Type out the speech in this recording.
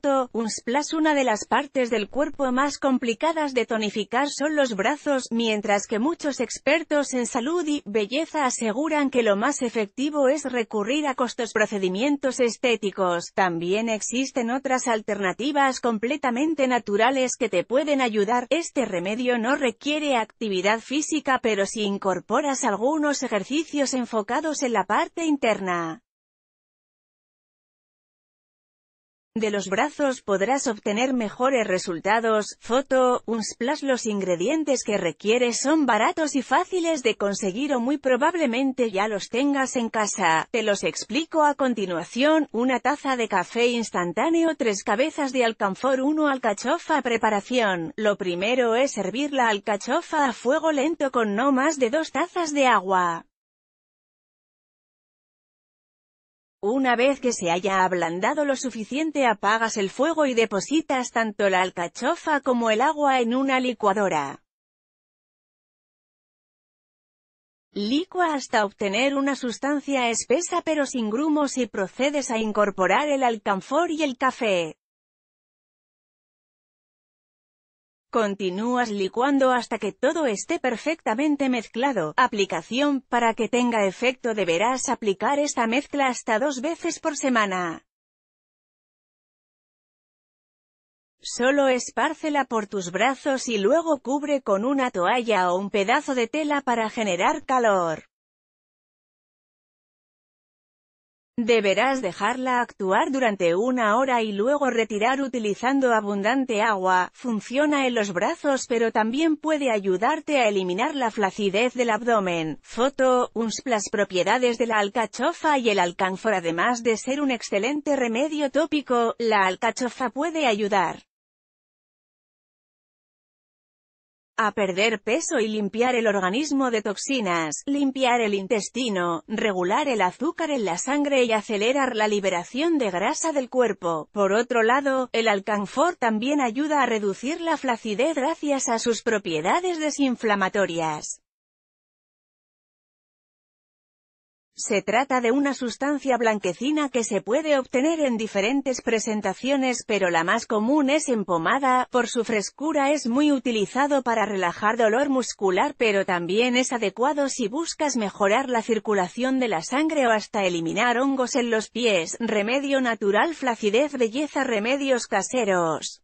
Toto, un una de las partes del cuerpo más complicadas de tonificar son los brazos, mientras que muchos expertos en salud y belleza aseguran que lo más efectivo es recurrir a costos procedimientos estéticos. También existen otras alternativas completamente naturales que te pueden ayudar. Este remedio no requiere actividad física pero si incorporas algunos ejercicios enfocados en la parte interna De los brazos podrás obtener mejores resultados. Foto, un Los ingredientes que requieres son baratos y fáciles de conseguir o muy probablemente ya los tengas en casa. Te los explico a continuación. Una taza de café instantáneo, tres cabezas de alcanfor, uno alcachofa. Preparación. Lo primero es servir la alcachofa a fuego lento con no más de dos tazas de agua. Una vez que se haya ablandado lo suficiente apagas el fuego y depositas tanto la alcachofa como el agua en una licuadora. Licua hasta obtener una sustancia espesa pero sin grumos y procedes a incorporar el alcanfor y el café. Continúas licuando hasta que todo esté perfectamente mezclado. Aplicación, para que tenga efecto deberás aplicar esta mezcla hasta dos veces por semana. Solo espárcela por tus brazos y luego cubre con una toalla o un pedazo de tela para generar calor. Deberás dejarla actuar durante una hora y luego retirar utilizando abundante agua. Funciona en los brazos pero también puede ayudarte a eliminar la flacidez del abdomen. Foto, uns las propiedades de la alcachofa y el alcánfor además de ser un excelente remedio tópico, la alcachofa puede ayudar a perder peso y limpiar el organismo de toxinas, limpiar el intestino, regular el azúcar en la sangre y acelerar la liberación de grasa del cuerpo. Por otro lado, el alcanfor también ayuda a reducir la flacidez gracias a sus propiedades desinflamatorias. Se trata de una sustancia blanquecina que se puede obtener en diferentes presentaciones pero la más común es empomada, por su frescura es muy utilizado para relajar dolor muscular pero también es adecuado si buscas mejorar la circulación de la sangre o hasta eliminar hongos en los pies. Remedio natural flacidez belleza remedios caseros